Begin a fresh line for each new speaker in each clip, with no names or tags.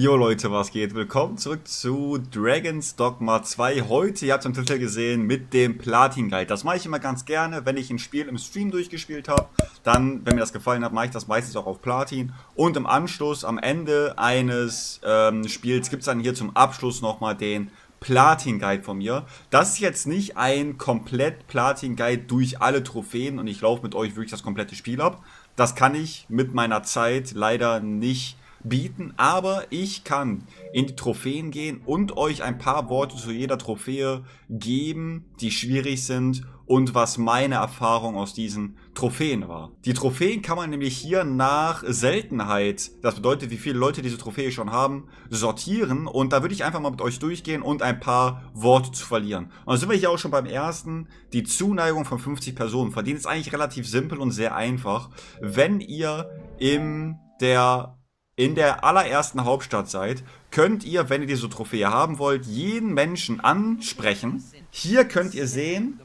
Jo Leute, was geht? Willkommen zurück zu Dragon's Dogma 2. Heute, ihr habt es am Titel gesehen, mit dem Platin Guide. Das mache ich immer ganz gerne, wenn ich ein Spiel im Stream durchgespielt habe. Dann, wenn mir das gefallen hat, mache ich das meistens auch auf Platin. Und im Anschluss, am Ende eines ähm, Spiels, gibt es dann hier zum Abschluss nochmal den Platin Guide von mir. Das ist jetzt nicht ein komplett Platin Guide durch alle Trophäen und ich laufe mit euch wirklich das komplette Spiel ab. Das kann ich mit meiner Zeit leider nicht bieten, aber ich kann in die Trophäen gehen und euch ein paar Worte zu jeder Trophäe geben, die schwierig sind und was meine Erfahrung aus diesen Trophäen war. Die Trophäen kann man nämlich hier nach Seltenheit, das bedeutet, wie viele Leute diese Trophäe schon haben, sortieren und da würde ich einfach mal mit euch durchgehen und ein paar Worte zu verlieren. Und dann sind wir hier auch schon beim ersten, die Zuneigung von 50 Personen. verdient ist eigentlich relativ simpel und sehr einfach. Wenn ihr im der in der allerersten Hauptstadt seid, könnt ihr, wenn ihr diese Trophäe haben wollt, jeden Menschen ansprechen. Hier könnt ihr sehen,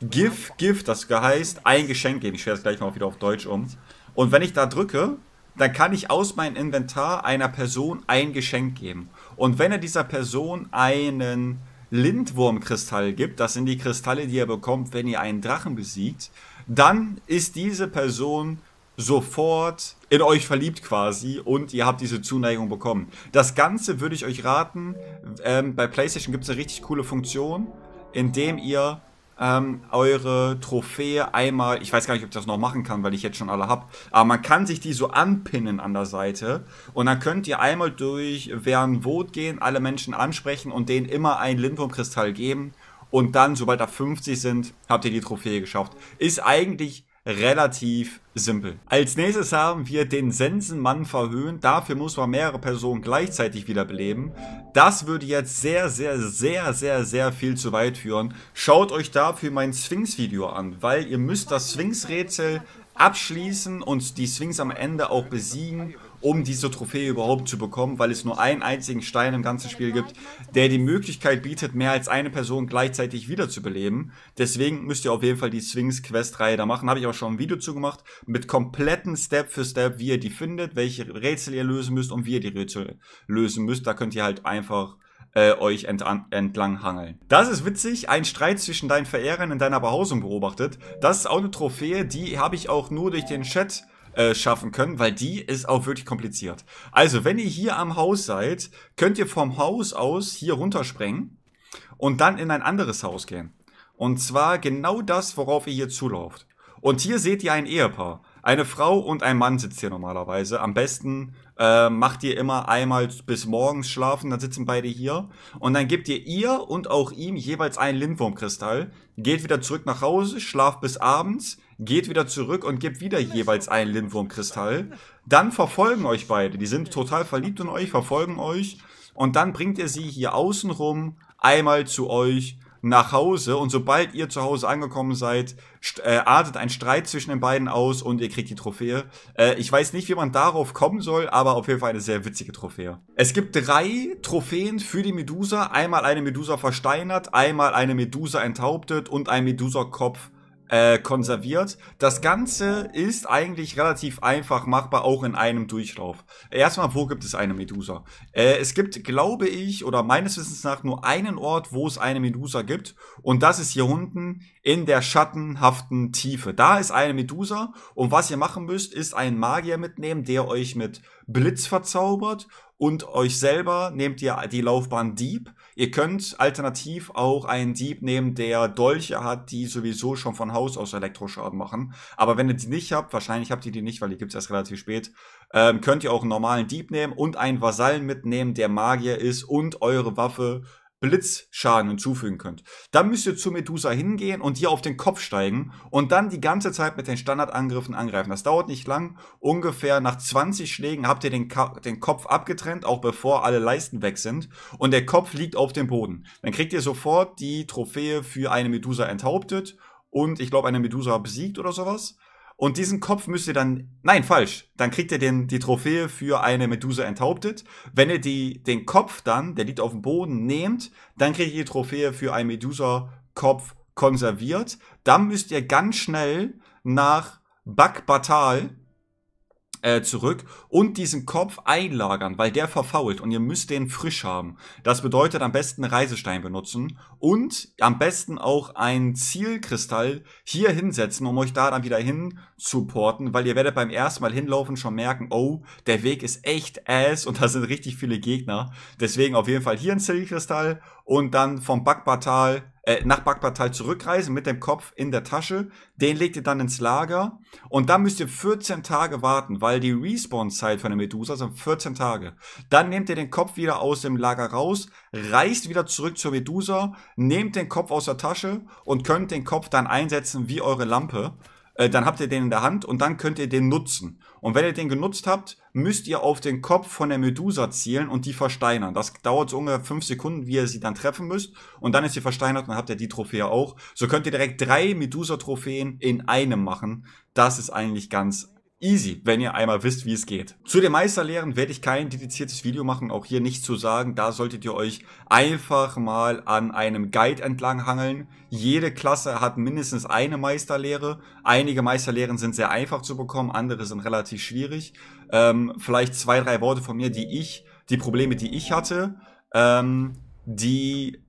GIF, GIF, das heißt, ein Geschenk geben. Ich stelle das gleich mal wieder auf Deutsch um. Und wenn ich da drücke, dann kann ich aus meinem Inventar einer Person ein Geschenk geben. Und wenn er dieser Person einen Lindwurmkristall gibt, das sind die Kristalle, die er bekommt, wenn ihr einen Drachen besiegt, dann ist diese Person sofort in euch verliebt quasi und ihr habt diese Zuneigung bekommen. Das Ganze würde ich euch raten, ähm, bei PlayStation gibt es eine richtig coole Funktion, indem ihr ähm, eure Trophäe einmal, ich weiß gar nicht, ob ich das noch machen kann, weil ich jetzt schon alle habe, aber man kann sich die so anpinnen an der Seite und dann könnt ihr einmal durch Wernwood gehen, alle Menschen ansprechen und denen immer ein Lindwurmkristall geben und dann, sobald da 50 sind, habt ihr die Trophäe geschafft. Ist eigentlich relativ simpel. Als nächstes haben wir den Sensenmann verhöhnt. Dafür muss man mehrere Personen gleichzeitig wiederbeleben. Das würde jetzt sehr, sehr, sehr, sehr, sehr viel zu weit führen. Schaut euch dafür mein Sphinx-Video an, weil ihr müsst das Sphinx-Rätsel abschließen und die Sphinx am Ende auch besiegen um diese Trophäe überhaupt zu bekommen, weil es nur einen einzigen Stein im ganzen Spiel gibt, der die Möglichkeit bietet, mehr als eine Person gleichzeitig wiederzubeleben. Deswegen müsst ihr auf jeden Fall die Swings-Quest-Reihe da machen. Habe ich auch schon ein Video zu gemacht, mit kompletten Step für Step, wie ihr die findet, welche Rätsel ihr lösen müsst und wie ihr die Rätsel lösen müsst. Da könnt ihr halt einfach äh, euch entlang hangeln. Das ist witzig, ein Streit zwischen deinen Verehrern in deiner Behausung beobachtet. Das ist auch eine Trophäe, die habe ich auch nur durch den Chat äh, schaffen können, weil die ist auch wirklich kompliziert. Also, wenn ihr hier am Haus seid, könnt ihr vom Haus aus hier runtersprengen und dann in ein anderes Haus gehen. Und zwar genau das, worauf ihr hier zulauft. Und hier seht ihr ein Ehepaar eine Frau und ein Mann sitzt hier normalerweise. Am besten äh, macht ihr immer einmal bis morgens schlafen, dann sitzen beide hier. Und dann gebt ihr ihr und auch ihm jeweils einen Lindwurmkristall, geht wieder zurück nach Hause, schlaft bis abends, geht wieder zurück und gebt wieder jeweils einen Lindwurmkristall. Dann verfolgen euch beide. Die sind total verliebt in euch, verfolgen euch. Und dann bringt ihr sie hier außenrum einmal zu euch nach Hause und sobald ihr zu Hause angekommen seid, äh, artet ein Streit zwischen den beiden aus und ihr kriegt die Trophäe. Äh, ich weiß nicht, wie man darauf kommen soll, aber auf jeden Fall eine sehr witzige Trophäe. Es gibt drei Trophäen für die Medusa. Einmal eine Medusa versteinert, einmal eine Medusa enthauptet und ein Medusa-Kopf äh, konserviert. Das Ganze ist eigentlich relativ einfach machbar, auch in einem Durchlauf. Erstmal, wo gibt es eine Medusa? Äh, es gibt, glaube ich, oder meines Wissens nach nur einen Ort, wo es eine Medusa gibt. Und das ist hier unten in der schattenhaften Tiefe. Da ist eine Medusa. Und was ihr machen müsst, ist einen Magier mitnehmen, der euch mit Blitz verzaubert und euch selber nehmt ihr die Laufbahn Dieb. Ihr könnt alternativ auch einen Dieb nehmen, der Dolche hat, die sowieso schon von Haus aus Elektroschaden machen. Aber wenn ihr die nicht habt, wahrscheinlich habt ihr die nicht, weil die gibt es erst relativ spät, ähm, könnt ihr auch einen normalen Dieb nehmen und einen Vasallen mitnehmen, der Magier ist und eure Waffe Blitzschaden hinzufügen könnt. Dann müsst ihr zu Medusa hingehen und hier auf den Kopf steigen und dann die ganze Zeit mit den Standardangriffen angreifen. Das dauert nicht lang. Ungefähr nach 20 Schlägen habt ihr den, den Kopf abgetrennt, auch bevor alle Leisten weg sind. Und der Kopf liegt auf dem Boden. Dann kriegt ihr sofort die Trophäe für eine Medusa enthauptet und ich glaube eine Medusa besiegt oder sowas. Und diesen Kopf müsst ihr dann, nein, falsch, dann kriegt ihr den, die Trophäe für eine Medusa enthauptet. Wenn ihr die, den Kopf dann, der liegt auf dem Boden, nehmt, dann kriegt ihr die Trophäe für einen Medusa-Kopf konserviert. Dann müsst ihr ganz schnell nach Bagbatal, äh, zurück und diesen Kopf einlagern, weil der verfault und ihr müsst den frisch haben. Das bedeutet am besten Reisestein benutzen und am besten auch ein Zielkristall hier hinsetzen, um euch da dann wieder hin zu porten, weil ihr werdet beim ersten Mal hinlaufen schon merken, oh, der Weg ist echt ass und da sind richtig viele Gegner. Deswegen auf jeden Fall hier ein Zielkristall und dann vom Backbartal äh, nach Backbartal zurückreisen mit dem Kopf in der Tasche. Den legt ihr dann ins Lager und dann müsst ihr 14 Tage warten, weil die Respawn-Zeit von der Medusa sind 14 Tage. Dann nehmt ihr den Kopf wieder aus dem Lager raus, reist wieder zurück zur Medusa, nehmt den Kopf aus der Tasche und könnt den Kopf dann einsetzen wie eure Lampe. Äh, dann habt ihr den in der Hand und dann könnt ihr den nutzen. Und wenn ihr den genutzt habt, müsst ihr auf den Kopf von der Medusa zielen und die versteinern. Das dauert so ungefähr fünf Sekunden, wie ihr sie dann treffen müsst. Und dann ist sie versteinert und dann habt ihr die Trophäe auch. So könnt ihr direkt drei Medusa-Trophäen in einem machen. Das ist eigentlich ganz Easy, wenn ihr einmal wisst, wie es geht. Zu den Meisterlehren werde ich kein dediziertes Video machen, auch hier nichts zu sagen. Da solltet ihr euch einfach mal an einem Guide entlang hangeln. Jede Klasse hat mindestens eine Meisterlehre. Einige Meisterlehren sind sehr einfach zu bekommen, andere sind relativ schwierig. Ähm, vielleicht zwei, drei Worte von mir, die ich, die Probleme, die ich hatte. Ähm, die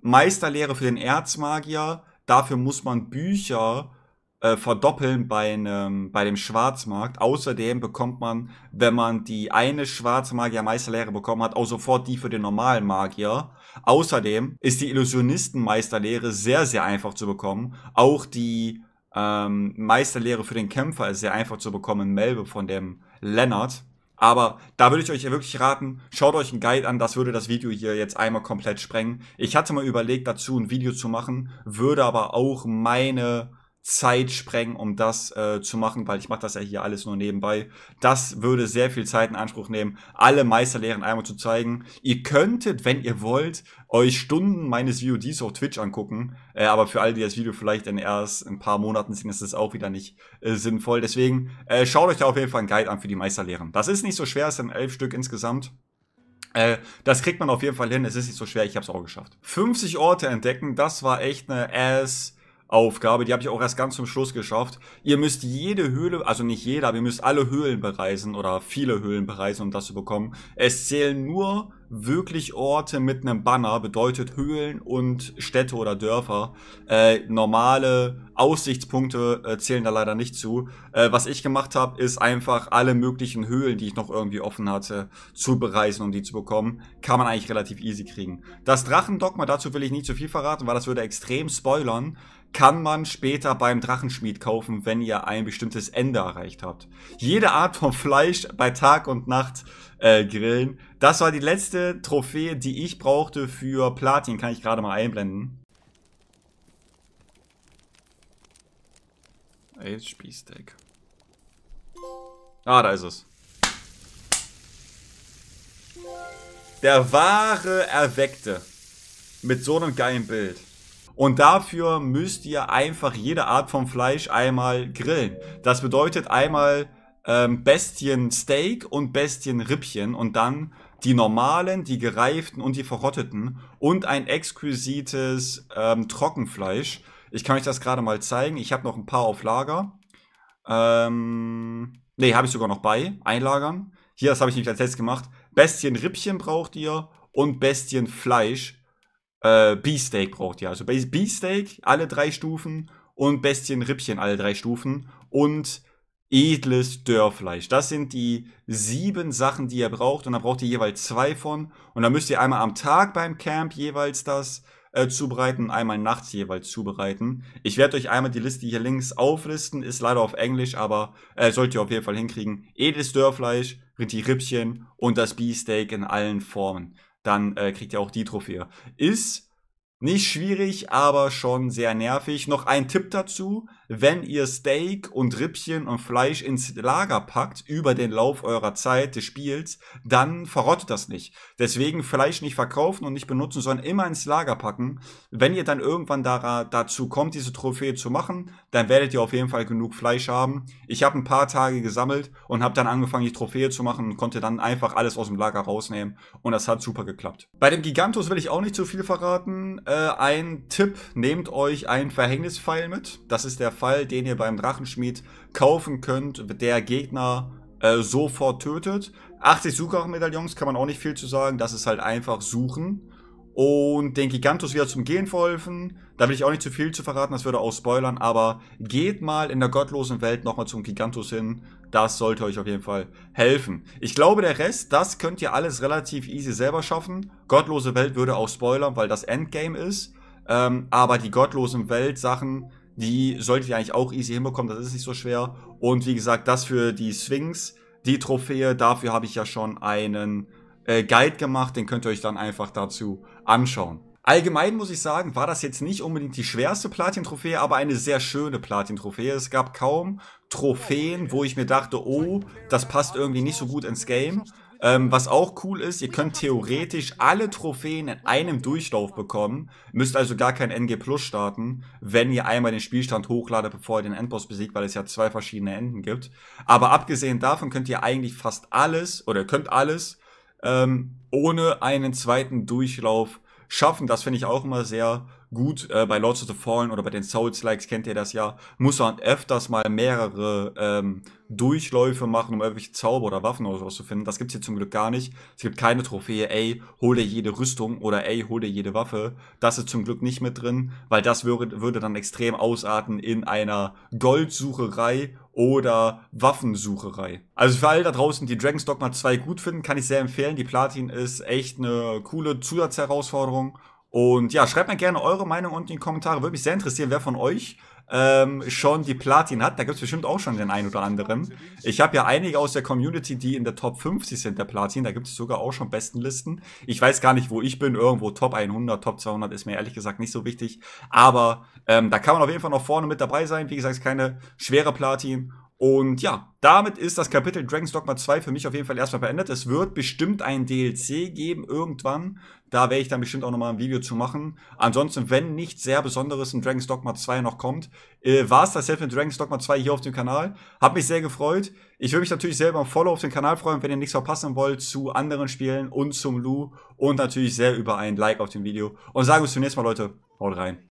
Meisterlehre für den Erzmagier, dafür muss man Bücher äh, verdoppeln bei einem, bei dem Schwarzmarkt. Außerdem bekommt man, wenn man die eine Schwarzmagier-Meisterlehre bekommen hat, auch sofort die für den normalen Magier. Außerdem ist die Illusionisten-Meisterlehre sehr, sehr einfach zu bekommen. Auch die ähm, Meisterlehre für den Kämpfer ist sehr einfach zu bekommen. Melbe von dem Lennart. Aber da würde ich euch wirklich raten, schaut euch einen Guide an, das würde das Video hier jetzt einmal komplett sprengen. Ich hatte mal überlegt, dazu ein Video zu machen, würde aber auch meine Zeit sprengen, um das äh, zu machen, weil ich mache das ja hier alles nur nebenbei. Das würde sehr viel Zeit in Anspruch nehmen, alle Meisterlehren einmal zu zeigen. Ihr könntet, wenn ihr wollt, euch Stunden meines VODs auf Twitch angucken, äh, aber für alle, die das Video vielleicht in erst ein paar Monaten sehen, ist das auch wieder nicht äh, sinnvoll. Deswegen äh, schaut euch da auf jeden Fall einen Guide an für die Meisterlehren. Das ist nicht so schwer, es sind elf Stück insgesamt. Äh, das kriegt man auf jeden Fall hin, es ist nicht so schwer, ich habe es auch geschafft. 50 Orte entdecken, das war echt eine ass Aufgabe, die habe ich auch erst ganz zum Schluss geschafft. Ihr müsst jede Höhle, also nicht jeder, aber ihr müsst alle Höhlen bereisen oder viele Höhlen bereisen, um das zu bekommen. Es zählen nur wirklich Orte mit einem Banner, bedeutet Höhlen und Städte oder Dörfer. Äh, normale Aussichtspunkte äh, zählen da leider nicht zu. Äh, was ich gemacht habe, ist einfach alle möglichen Höhlen, die ich noch irgendwie offen hatte, zu bereisen, um die zu bekommen. Kann man eigentlich relativ easy kriegen. Das Drachendogma, dazu will ich nicht zu viel verraten, weil das würde extrem spoilern kann man später beim Drachenschmied kaufen, wenn ihr ein bestimmtes Ende erreicht habt. Jede Art von Fleisch bei Tag und Nacht äh, grillen. Das war die letzte Trophäe, die ich brauchte für Platin. Kann ich gerade mal einblenden. Ah, jetzt Spießdeck. Ah, da ist es. Der wahre Erweckte. Mit so einem geilen Bild. Und dafür müsst ihr einfach jede Art von Fleisch einmal grillen. Das bedeutet einmal ähm, Bestiensteak und Bestienrippchen und dann die normalen, die gereiften und die verrotteten und ein exquisites ähm, Trockenfleisch. Ich kann euch das gerade mal zeigen. Ich habe noch ein paar auf Lager. Ähm, nee, habe ich sogar noch bei. Einlagern. Hier, das habe ich nämlich als Test gemacht. Bestien Rippchen braucht ihr und Bestien Fleisch äh, Beefsteak braucht ihr. Also Beefsteak, alle drei Stufen und Bestien Rippchen, alle drei Stufen und edles Dörrfleisch. Das sind die sieben Sachen, die ihr braucht und da braucht ihr jeweils zwei von und dann müsst ihr einmal am Tag beim Camp jeweils das äh, zubereiten und einmal nachts jeweils zubereiten. Ich werde euch einmal die Liste hier links auflisten, ist leider auf Englisch, aber äh, sollt ihr auf jeden Fall hinkriegen. Edles Dörrfleisch, die Rippchen und das Beefsteak in allen Formen dann äh, kriegt ihr auch die Trophäe. Ist nicht schwierig, aber schon sehr nervig. Noch ein Tipp dazu wenn ihr Steak und Rippchen und Fleisch ins Lager packt über den Lauf eurer Zeit des Spiels, dann verrottet das nicht. Deswegen Fleisch nicht verkaufen und nicht benutzen, sondern immer ins Lager packen. Wenn ihr dann irgendwann da, dazu kommt, diese Trophäe zu machen, dann werdet ihr auf jeden Fall genug Fleisch haben. Ich habe ein paar Tage gesammelt und habe dann angefangen, die Trophäe zu machen und konnte dann einfach alles aus dem Lager rausnehmen und das hat super geklappt. Bei dem Gigantus will ich auch nicht zu viel verraten. Äh, ein Tipp, nehmt euch einen Verhängnispfeil mit. Das ist der Fall, den ihr beim Drachenschmied kaufen könnt, der Gegner äh, sofort tötet. 80 Suchrachen-Medaillons kann man auch nicht viel zu sagen. Das ist halt einfach suchen. Und den Gigantus wieder zum Gehen verholfen. Da will ich auch nicht zu viel zu verraten, das würde auch spoilern. Aber geht mal in der gottlosen Welt nochmal zum Gigantus hin. Das sollte euch auf jeden Fall helfen. Ich glaube, der Rest, das könnt ihr alles relativ easy selber schaffen. Gottlose Welt würde auch spoilern, weil das Endgame ist. Ähm, aber die gottlosen Welt-Sachen, die solltet ihr eigentlich auch easy hinbekommen, das ist nicht so schwer. Und wie gesagt, das für die Sphinx, die Trophäe, dafür habe ich ja schon einen äh, Guide gemacht, den könnt ihr euch dann einfach dazu anschauen. Allgemein muss ich sagen, war das jetzt nicht unbedingt die schwerste Platin-Trophäe, aber eine sehr schöne Platin-Trophäe. Es gab kaum Trophäen, wo ich mir dachte, oh, das passt irgendwie nicht so gut ins Game. Ähm, was auch cool ist, ihr könnt theoretisch alle Trophäen in einem Durchlauf bekommen. Müsst also gar kein NG Plus starten, wenn ihr einmal den Spielstand hochladet, bevor ihr den Endboss besiegt, weil es ja zwei verschiedene Enden gibt. Aber abgesehen davon könnt ihr eigentlich fast alles oder könnt alles ähm, ohne einen zweiten Durchlauf schaffen. Das finde ich auch immer sehr gut. Äh, bei Lords of the Fallen oder bei den Souls-Likes kennt ihr das ja. Muss man öfters mal mehrere ähm, Durchläufe machen, um irgendwelche Zauber oder Waffen oder sowas zu finden. Das gibt's hier zum Glück gar nicht. Es gibt keine Trophäe, ey, hol dir jede Rüstung oder ey, hol dir jede Waffe. Das ist zum Glück nicht mit drin, weil das würde, würde dann extrem ausarten in einer Goldsucherei oder Waffensucherei. Also für alle da draußen, die Dragon's Dogma 2 gut finden, kann ich sehr empfehlen. Die Platin ist echt eine coole Zusatzherausforderung und ja, schreibt mir gerne eure Meinung unten in die Kommentare. Würde mich sehr interessieren, wer von euch ähm, schon die Platin hat. Da gibt es bestimmt auch schon den einen oder anderen. Ich habe ja einige aus der Community, die in der Top 50 sind der Platin. Da gibt es sogar auch schon Bestenlisten. Ich weiß gar nicht, wo ich bin. Irgendwo Top 100, Top 200 ist mir ehrlich gesagt nicht so wichtig. Aber ähm, da kann man auf jeden Fall noch vorne mit dabei sein. Wie gesagt, keine schwere Platin. Und ja, damit ist das Kapitel Dragon's Dogma 2 für mich auf jeden Fall erstmal beendet. Es wird bestimmt ein DLC geben irgendwann. Da werde ich dann bestimmt auch nochmal ein Video zu machen. Ansonsten, wenn nichts sehr Besonderes in Dragon's Dogma 2 noch kommt, äh, war es das jetzt mit Dragon's Dogma 2 hier auf dem Kanal. Hab mich sehr gefreut. Ich würde mich natürlich selber im Follow auf den Kanal freuen, wenn ihr nichts verpassen wollt zu anderen Spielen und zum Lou. Und natürlich sehr über ein Like auf dem Video. Und sagen bis zum nächsten Mal, Leute. Haut rein.